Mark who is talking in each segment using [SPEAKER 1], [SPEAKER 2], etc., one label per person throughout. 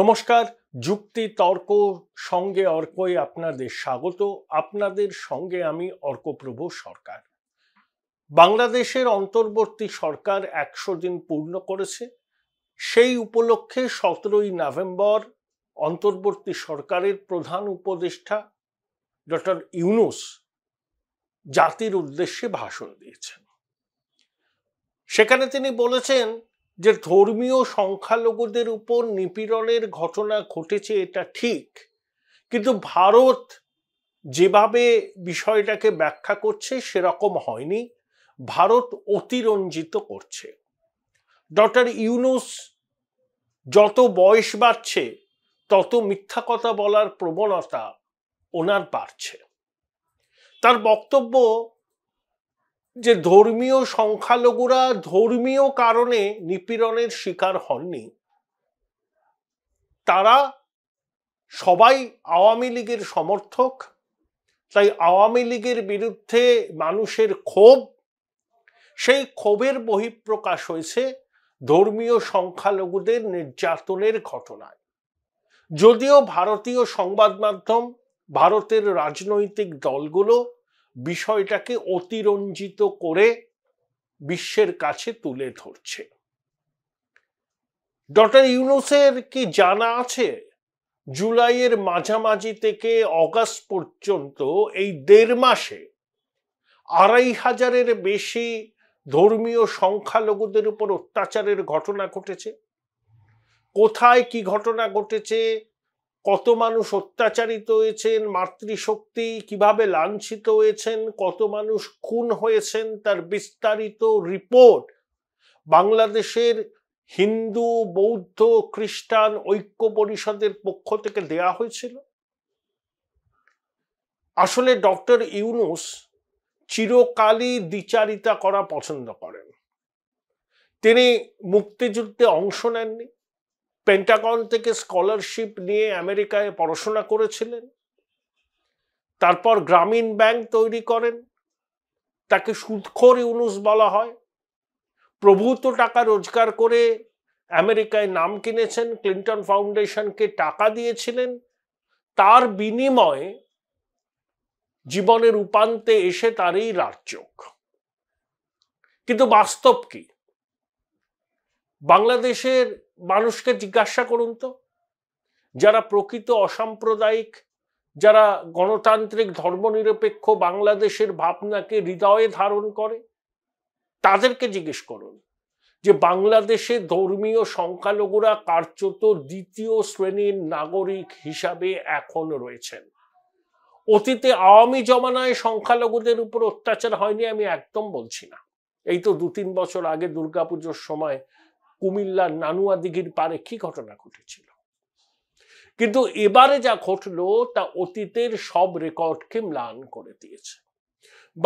[SPEAKER 1] নমস্কার যুক্তি তর্ক সঙ্গে অর্কই আপনাদের স্বাগত আপনাদের সঙ্গে আমি অর্কপ্রভু সরকার বাংলাদেশের অন্তর্বর্তী সরকার একশো দিন পূর্ণ করেছে সেই উপলক্ষে সতেরোই নভেম্বর অন্তর্বর্তী সরকারের প্রধান উপদেষ্টা ডক্টর ইউনুস জাতির উদ্দেশ্যে ভাষণ দিয়েছেন সেখানে তিনি বলেছেন যে ধর্মীয় সংখ্যালঘুদের উপর নিপীড়নের ঘটনা ঘটেছে এটা ঠিক কিন্তু ভারত যেভাবে বিষয়টাকে ব্যাখ্যা করছে সেরকম হয়নি ভারত অতিরঞ্জিত করছে ডক্টর ইউনুস যত বয়স বাড়ছে তত মিথ্যা কথা বলার প্রবণতা ওনার বাড়ছে তার বক্তব্য যে ধর্মীয় সংখ্যালঘুরা ধর্মীয় কারণে নিপীড়নের শিকার হননি তারা সবাই আওয়ামী লীগের সমর্থক তাই আওয়ামী লীগের বিরুদ্ধে মানুষের ক্ষোভ সেই ক্ষোভের বহিঃপ্রকাশ হয়েছে ধর্মীয় সংখ্যালঘুদের নির্যাতনের ঘটনায় যদিও ভারতীয় সংবাদ মাধ্যম ভারতের রাজনৈতিক দলগুলো বিষয়টাকে অতিরঞ্জিত করে বিশ্বের কাছে তুলে ধরছে ডক্টর ইউনুসের কি জানা আছে জুলাইয়ের মাঝামাঝি থেকে অগাস্ট পর্যন্ত এই দেড় মাসে আড়াই হাজারের বেশি ধর্মীয় সংখ্যালঘুদের উপর অত্যাচারের ঘটনা ঘটেছে কোথায় কি ঘটনা ঘটেছে কত মানুষ অত্যাচারিত হয়েছেন মাতৃশক্তি কিভাবে লাঞ্ছিত হয়েছেন কত মানুষ খুন হয়েছেন তার বিস্তারিত রিপোর্ট বাংলাদেশের হিন্দু বৌদ্ধ খ্রিস্টান ঐক্য পরিষদের পক্ষ থেকে দেয়া হয়েছিল আসলে ডক্টর ইউনুস চিরকালই দ্বিচারিতা করা পছন্দ করেন তিনি মুক্তিযুদ্ধে অংশ নেননি পেন্টাগন থেকে স্কলারশিপ নিয়ে আমেরিকায় পড়াশোনা করেছিলেন তারপর গ্রামীণ ব্যাংক তৈরি করেন তাকে সুদখোর ইউনুস বলা হয় প্রভূত টাকা রোজগার করে আমেরিকায় নাম কিনেছেন ক্লিন্টন ফাউন্ডেশনকে টাকা দিয়েছিলেন তার বিনিময়ে জীবনের উপান্তে এসে তারই রাজ্যক কিন্তু বাস্তব কি বাংলাদেশের মানুষকে জিজ্ঞাসা করুন তো যারা প্রকৃত অসাম্প্রদায়িক যারা গণতান্ত্রিক ধর্মনিরপেক্ষ বাংলাদেশের ভাবনাকে হৃদয়ে ধারণ করে তাদেরকে জিজ্ঞেস করুন যে বাংলাদেশে ধর্মীয় সংখ্যালঘুরা কার্যত দ্বিতীয় শ্রেণীর নাগরিক হিসাবে এখন রয়েছেন অতীতে আওয়ামী জমানায় সংখ্যালঘুদের উপর অত্যাচার হয়নি আমি একদম বলছি না এই তো দু তিন বছর আগে দুর্গাপুজোর সময় কুমিল্লার নানুয়া দিঘির পারে কি ঘটনা ঘটেছিল কিন্তু এবারে যা ঘটলো তা অতীতের সব রেকর্ডকে ম্লান করে দিয়েছে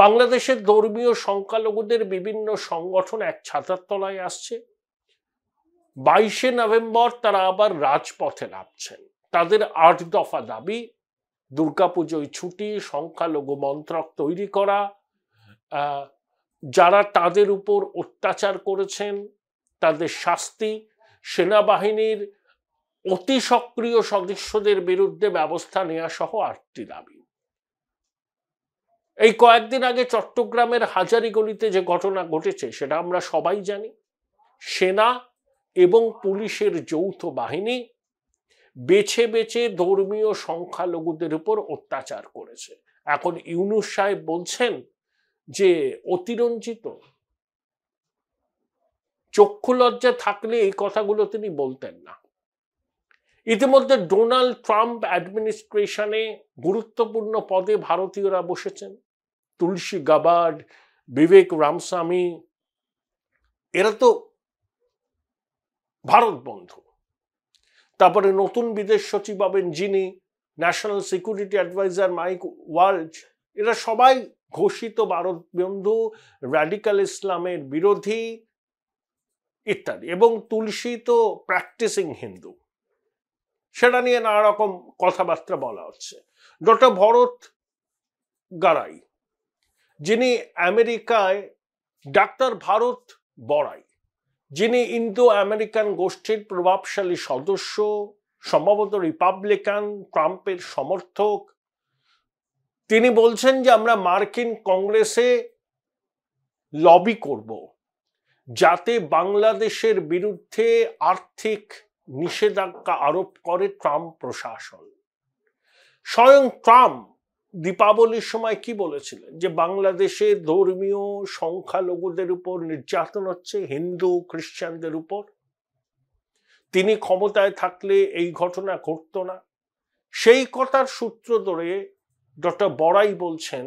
[SPEAKER 1] বাংলাদেশের ধর্মীয় সংখ্যালঘুদের বিভিন্ন সংগঠন এক ছাতার তলায় আসছে বাইশে নভেম্বর তারা আবার রাজপথে নামছেন তাদের আট দফা দাবি দুর্গাপুজোয় ছুটি সংখ্যালঘু মন্ত্রক তৈরি করা যারা তাদের উপর অত্যাচার করেছেন তাদের শাস্তি সেনাবাহিনীর অতি সক্রিয় সদস্যদের বিরুদ্ধে ব্যবস্থা নেওয়া সহ আটটি দাবি এই কয়েকদিন আগে চট্টগ্রামের গলিতে যে ঘটনা ঘটেছে সেটা আমরা সবাই জানি সেনা এবং পুলিশের যৌথ বাহিনী বেছে বেছে ধর্মীয় সংখ্যালঘুদের উপর অত্যাচার করেছে এখন ইউনুস সাহেব বলছেন যে অতিরঞ্জিত চক্ষু লজ্জা থাকলে এই কথাগুলো তিনি বলতেন না ইতিমধ্যে ডোনাল্ড ট্রাম্প অ্যাডমিনিস্ট্রেশনে গুরুত্বপূর্ণ পদে ভারতীয়রা বসেছেন তুলসী গাবার্ড বিবেক রামস্বামী এরা তো ভারত বন্ধু তারপরে নতুন বিদেশ সচিব হবেন যিনি national security adviser Mike Waltz এরা সবাই ঘোষিত ভারত বন্ধু র্যাডিক্যাল ইসলামের বিরোধী ইত্যাদি এবং তুলসী তো প্র্যাকটিসিং হিন্দু সেটা নিয়ে নানা রকম কথাবার্তা বলা হচ্ছে ডক্টর ভরত গাড়াই যিনি আমেরিকায় ডাক্তার ভারত বড়াই যিনি ইন্দো আমেরিকান গোষ্ঠীর প্রভাবশালী সদস্য সম্ভবত রিপাবলিকান ট্রাম্পের সমর্থক তিনি বলছেন যে আমরা মার্কিন কংগ্রেসে লবি করব যাতে বাংলাদেশের বিরুদ্ধে আর্থিক নিষেধাজ্ঞা আরোপ করে ট্রাম্প প্রশাসন স্বয়ং ট্রাম্প দীপাবলির সময় কি বলেছিলেন যে বাংলাদেশে ধর্মীয় সংখ্যালঘুদের উপর নির্যাতন হচ্ছে হিন্দু খ্রিস্টানদের উপর তিনি ক্ষমতায় থাকলে এই ঘটনা ঘটত না সেই কথার সূত্র ধরে ডক্টর বড়াই বলছেন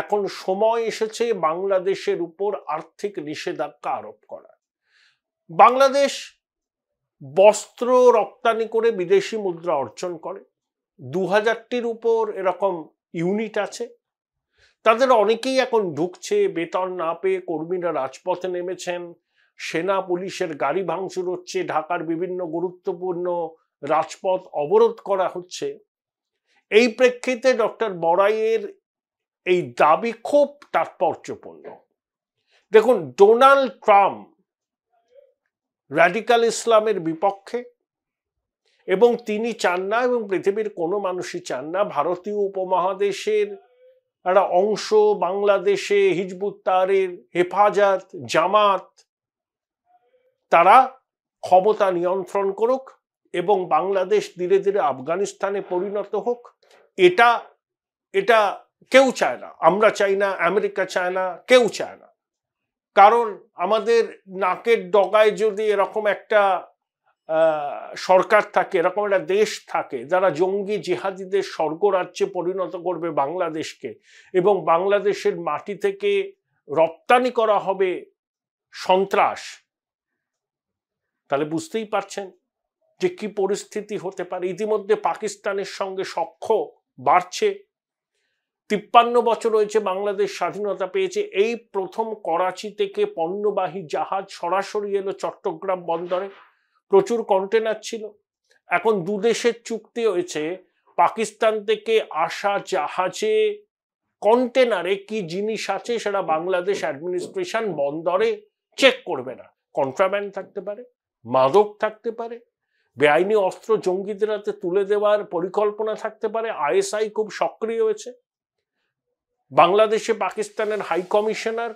[SPEAKER 1] এখন সময় এসেছে বাংলাদেশের উপর আর্থিক নিষেধাজ্ঞা আরোপ করার বাংলাদেশ বস্ত্র রপ্তানি করে বিদেশি মুদ্রা অর্জন করে দু হাজারটির উপর এরকম ইউনিট আছে তাদের অনেকেই এখন ঢুকছে বেতন না পেয়ে কর্মীরা রাজপথে নেমেছেন সেনা পুলিশের গাড়ি ভাঙচুর হচ্ছে ঢাকার বিভিন্ন গুরুত্বপূর্ণ রাজপথ অবরোধ করা হচ্ছে এই প্রেক্ষিতে ডক্টর বড়াইয়ের এই দাবি খুব তাৎপর্যপূর্ণ দেখুন ডোনাল্ড ট্রাম্প র্যাডিক্যাল ইসলামের বিপক্ষে এবং তিনি চান না এবং পৃথিবীর কোনো মানুষই চান না ভারতীয় উপমহাদেশের একটা অংশ বাংলাদেশে হিজবুত তারের হেফাজত জামাত তারা ক্ষমতা নিয়ন্ত্রণ করুক এবং বাংলাদেশ ধীরে ধীরে আফগানিস্তানে পরিণত হোক এটা এটা কেউ চায় না আমরা চাই না আমেরিকা চায় না কেউ চায় না কারণ আমাদের নাকের ডগায় যদি এরকম একটা সরকার থাকে এরকম একটা দেশ থাকে যারা জঙ্গি জিহাদিদের স্বর্গরাজ্যে পরিণত করবে বাংলাদেশকে এবং বাংলাদেশের মাটি থেকে রপ্তানি করা হবে সন্ত্রাস তাহলে বুঝতেই পারছেন যে কি পরিস্থিতি হতে পারে ইতিমধ্যে পাকিস্তানের সঙ্গে সখ্য বাড়ছে তিপ্পান্ন বছর হয়েছে বাংলাদেশ স্বাধীনতা পেয়েছে এই প্রথম করাচি থেকে পণ্যবাহী জাহাজ সরাসরি এলো চট্টগ্রাম বন্দরে প্রচুর কন্টেনার ছিল এখন দুদেশের চুক্তি হয়েছে পাকিস্তান থেকে আসা জাহাজে কন্টেনারে কি জিনিস আছে সেটা বাংলাদেশ অ্যাডমিনিস্ট্রেশন বন্দরে চেক করবে না কন্ট্রাব্যান্ড থাকতে পারে মাদক থাকতে পারে বেআইনি অস্ত্র জঙ্গিদের হাতে তুলে দেওয়ার পরিকল্পনা থাকতে পারে আইএসআই খুব সক্রিয় হয়েছে বাংলাদেশে পাকিস্তানের হাই কমিশনার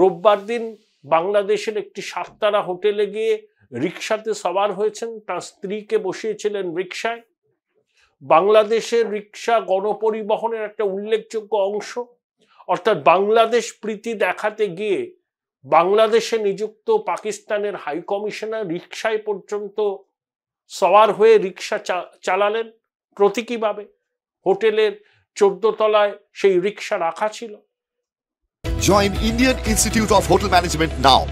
[SPEAKER 1] রোববার দিন বাংলাদেশের একটি সাততারা হোটেলে গিয়ে রিক্সাতে সবার হয়েছেন তার স্ত্রীকে বসিয়েছিলেন রিক্সায় বাংলাদেশের রিক্সা গণপরিবহনের একটা উল্লেখযোগ্য অংশ অর্থাৎ বাংলাদেশ প্রীতি দেখাতে গিয়ে বাংলাদেশে নিযুক্ত পাকিস্তানের হাই কমিশনার রিক্সায় পর্যন্ত সওয়ার হয়ে রিক্সা চালালেন প্রতীকীভাবে হোটেলের চোদ্দ তলায় সেই রিক্সা রাখা ছিল join Indian Institute of Hotel Management now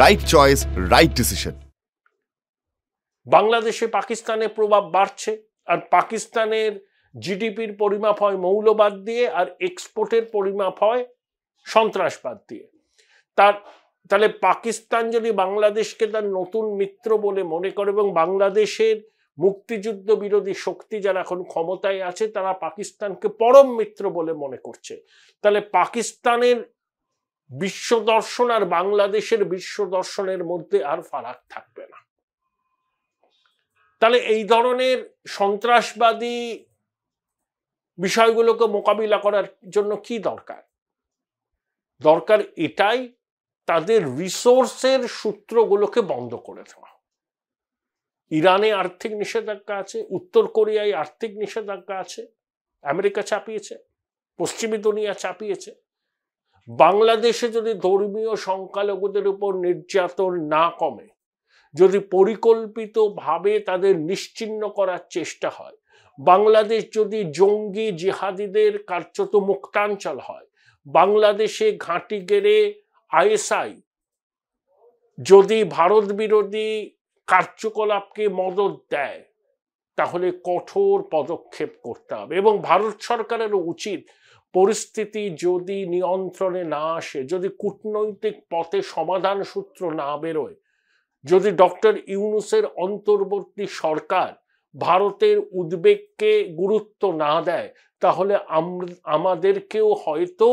[SPEAKER 1] right choice right decision বাংলাদেশে পাকিস্তানের প্রভাব বাড়ছে আর পাকিস্তানের জিডিপির পরিমাপ হয় মৌলবাদ দিয়ে আর এক্সপোর্টের পরিমাপ হয় সন্ত্রাসবাদ দিয়ে তার তাহলে পাকিস্তান যদি বাংলাদেশকে তার নতুন মিত্র বলে মনে করে এবং বাংলাদেশের মুক্তিযুদ্ধ বিরোধী শক্তি যারা এখন ক্ষমতায় আছে তারা পাকিস্তানকে পরম মিত্র বলে মনে করছে তাহলে পাকিস্তানের বিশ্ব দর্শন আর বাংলাদেশের বিশ্ব দর্শনের মধ্যে আর ফারাক থাকবে না তাহলে এই ধরনের সন্ত্রাসবাদী বিষয়গুলোকে মোকাবিলা করার জন্য কি দরকার দরকার এটাই তাদের রিসোর্সের সূত্রগুলোকে বন্ধ করে দেওয়া ইরানে আর্থিক নিষেধাজ্ঞা আছে উত্তর কোরিয়ায় আর্থিক নিষেধাজ্ঞা আছে আমেরিকা চাপিয়েছে পশ্চিমী দুনিয়া চাপিয়েছে বাংলাদেশে যদি ধর্মীয় সংখ্যালঘুদের উপর নির্যাতন না কমে যদি পরিকল্পিতভাবে তাদের নিশ্চিন্ন করার চেষ্টা হয় বাংলাদেশ যদি জঙ্গি জিহাদিদের কার্যত মুক্তাঞ্চল হয় বাংলাদেশে ঘাঁটি গেড়ে আইএসআই যদি ভারত বিরোধী কার্যকলাপকে মদত দেয় তাহলে কঠোর পদক্ষেপ করতে হবে এবং ভারত সরকারেরও উচিত পরিস্থিতি যদি নিয়ন্ত্রণে না আসে যদি কূটনৈতিক পথে সমাধান সূত্র না বেরোয় যদি ডক্টর ইউনুসের অন্তর্বর্তী সরকার ভারতের উদ্বেগকে গুরুত্ব না দেয় তাহলে আমাদেরকেও হয়তো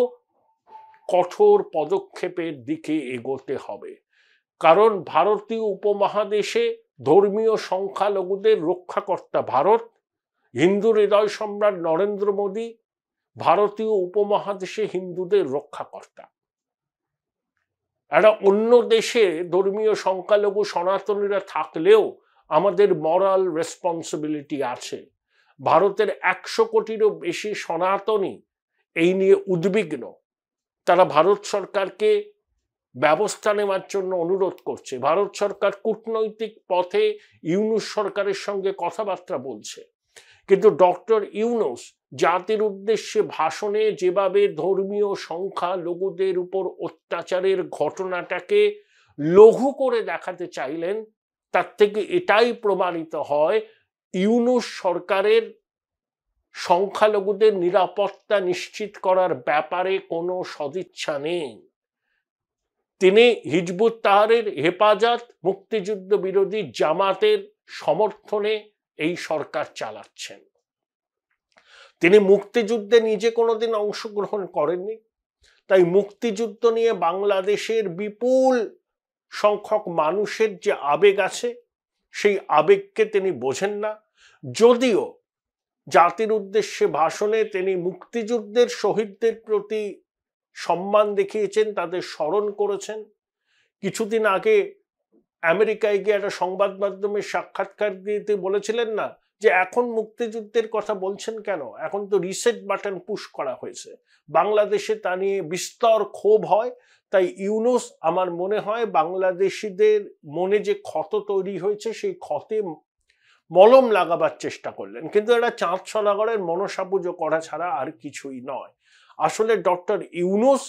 [SPEAKER 1] কঠোর পদক্ষেপের দিকে এগোতে হবে কারণ ভারতীয় উপমহাদেশে ধর্মীয় সংখ্যালঘুদের রক্ষাকর্তা ভারত হিন্দু হৃদয় সম্রাট নরেন্দ্র মোদী ভারতীয় উপমহাদেশে হিন্দুদের রক্ষাকর্তা একটা অন্য দেশে ধর্মীয় সংখ্যালঘু সনাতনীরা থাকলেও আমাদের মরাল রেসপন্সিবিলিটি আছে ভারতের একশো কোটিরও বেশি সনাতনী এই নিয়ে উদ্বিগ্ন তারা ভারত সরকারকে ব্যবস্থা নেওয়ার জন্য অনুরোধ করছে ভারত সরকার কূটনৈতিক পথে ইউনুস সরকারের সঙ্গে কথাবার্তা বলছে কিন্তু ডক্টর ইউনুস জাতির উদ্দেশ্যে ভাষণে যেভাবে ধর্মীয় সংখ্যা লঘুদের উপর অত্যাচারের ঘটনাটাকে লঘু করে দেখাতে চাইলেন তার থেকে এটাই প্রমাণিত হয় ইউনুস সরকারের সংখ্যালঘুদের নিরাপত্তা নিশ্চিত করার ব্যাপারে কোনো সদিচ্ছা নেই তিনি হিজবুত তাহারের হেফাজত মুক্তিযুদ্ধ বিরোধী জামাতের সমর্থনে এই সরকার চালাচ্ছেন তিনি মুক্তিযুদ্ধে নিজে কোনোদিন অংশগ্রহণ করেননি তাই মুক্তিযুদ্ধ নিয়ে বাংলাদেশের বিপুল সংখ্যক মানুষের যে আবেগ আছে সেই আবেগকে তিনি বোঝেন না যদিও জাতির উদ্দেশ্যে ভাষণে তিনি মুক্তিযুদ্ধের শহীদদের প্রতি সম্মান দেখিয়েছেন তাদের স্মরণ করেছেন কিছুদিন আগে আমেরিকায় গিয়ে একটা সংবাদ মাধ্যমে সাক্ষাৎকার দিতে বলেছিলেন না যে এখন মুক্তিযুদ্ধের কথা বলছেন কেন এখন তো রিসেট বাটন পুশ করা হয়েছে বাংলাদেশে তা নিয়ে বিস্তর ক্ষোভ হয় তাই ইউনুস আমার মনে হয় বাংলাদেশিদের মনে যে ক্ষত তৈরি হয়েছে সেই ক্ষতে মলম লাগাবার চেষ্টা করলেন কিন্তু এটা চাঁদ মনসা মনসাপুজো করা ছাড়া আর কিছুই নয় আসলে ডক্টর ইউনুস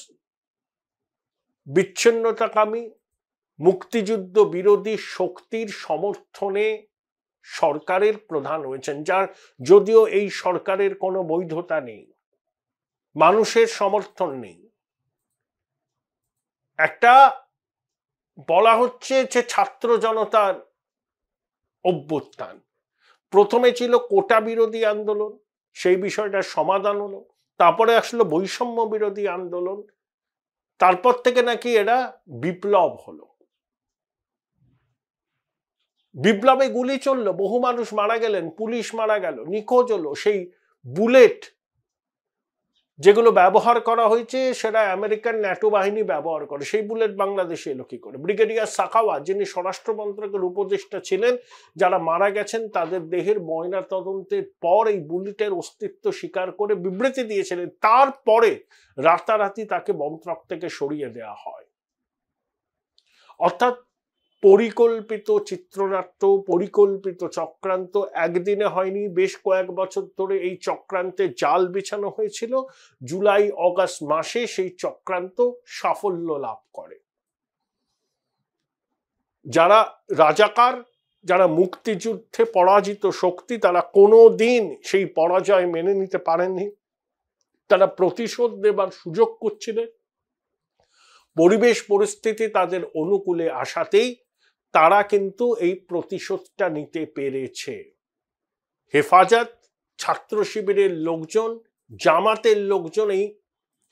[SPEAKER 1] বিচ্ছিন্নতাকামী মুক্তিযুদ্ধ বিরোধী শক্তির সমর্থনে সরকারের প্রধান হয়েছেন যার যদিও এই সরকারের কোনো বৈধতা নেই মানুষের সমর্থন নেই একটা বলা হচ্ছে যে ছাত্র জনতার অভ্যুত্থান প্রথমে ছিল কোটা বিরোধী আন্দোলন সেই বিষয়টা সমাধান হলো তারপরে আসলো বৈষম্য বিরোধী আন্দোলন তারপর থেকে নাকি এরা বিপ্লব হলো বিপ্লবে গুলি চললো বহু মানুষ মারা গেলেন পুলিশ মারা গেল নিখোঁজ হলো সেই বুলেট যেগুলো ব্যবহার করা হয়েছে সেটা আমেরিকান ন্যাটো বাহিনী ব্যবহার করে সেই বুলেট বাংলাদেশে এলো কী করে ব্রিগেডিয়ার সাকাওয়া যিনি স্বরাষ্ট্রমন্ত্রকের উপদেষ্টা ছিলেন যারা মারা গেছেন তাদের দেহের ময়না তদন্তের পর এই বুলেটের অস্তিত্ব স্বীকার করে বিবৃতি দিয়েছিলেন তারপরে রাতারাতি তাকে মন্ত্রক থেকে সরিয়ে দেওয়া হয় অর্থাৎ পরিকল্পিত চিত্রনাট্য পরিকল্পিত চক্রান্ত একদিনে হয়নি বেশ কয়েক বছর ধরে এই চক্রান্তে জাল বিছানো হয়েছিল জুলাই অগাস্ট মাসে সেই চক্রান্ত সাফল্য লাভ করে যারা রাজাকার যারা মুক্তিযুদ্ধে পরাজিত শক্তি তারা কোনো দিন সেই পরাজয় মেনে নিতে পারেননি তারা প্রতিশোধ দেবার সুযোগ করছিলেন পরিবেশ পরিস্থিতি তাদের অনুকূলে আসাতেই তারা কিন্তু এই প্রতিশোধটা নিতে পেরেছে হেফাজত ছাত্র শিবিরের লোকজন জামাতের লোকজন এই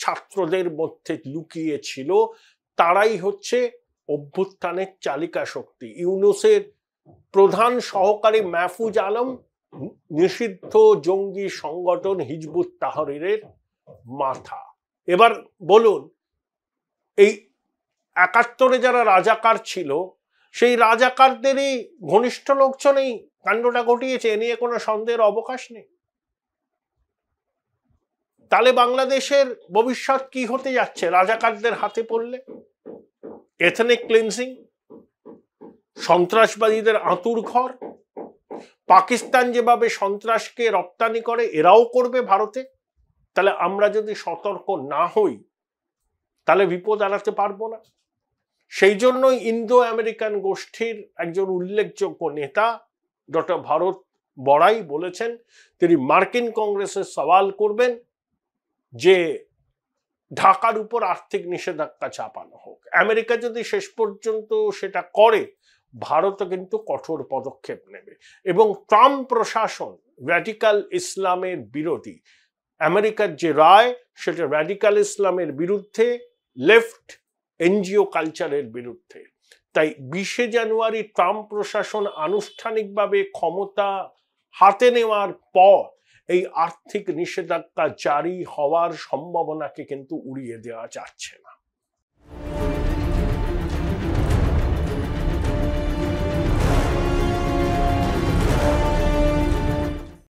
[SPEAKER 1] ছাত্রদের মধ্যে লুকিয়েছিল তারাই হচ্ছে অভ্যুত্থানের চালিকা শক্তি ইউনুসের প্রধান সহকারী মাহফুজ আলম নিষিদ্ধ জঙ্গি সংগঠন হিজবুত তাহরিরের মাথা এবার বলুন এই একাত্তরে যারা রাজাকার ছিল সেই রাজাকারদেরই ঘনিষ্ঠ লোকজনেই কাণ্ডটা ঘটিয়েছে এ নিয়ে কোনো সন্দেহের অবকাশ নেই তাহলে বাংলাদেশের ভবিষ্যৎ কি হতে যাচ্ছে রাজাকারদের হাতে পড়লে এথনিক ক্লিনসিং সন্ত্রাসবাদীদের আঁতুর ঘর পাকিস্তান যেভাবে সন্ত্রাসকে রপ্তানি করে এরাও করবে ভারতে তাহলে আমরা যদি সতর্ক না হই তাহলে বিপদ আনাতে পারবো না সেই জন্য ইন্দো আমেরিকান গোষ্ঠীর একজন উল্লেখযোগ্য নেতা ডক্টর ভারত বড়াই বলেছেন তিনি মার্কিন কংগ্রেসের সওয়াল করবেন যে ঢাকার উপর আর্থিক নিষেধাজ্ঞা চাপানো হোক আমেরিকা যদি শেষ পর্যন্ত সেটা করে ভারতও কিন্তু কঠোর পদক্ষেপ নেবে এবং ট্রাম্প প্রশাসন র্যাডিক্যাল ইসলামের বিরোধী আমেরিকার যে রায় সেটা র্যাডিক্যাল ইসলামের বিরুদ্ধে লেফট এনজিও কালচারের বিরুদ্ধে তাই বিশে জানুয়ারি ট্রাম্প প্রশাসন আনুষ্ঠানিকভাবে ক্ষমতা হাতে নেওয়ার পর এই আর্থিক নিষেধাজ্ঞা জারি হওয়ার সম্ভাবনাকে কিন্তু উড়িয়ে দেওয়া যাচ্ছে না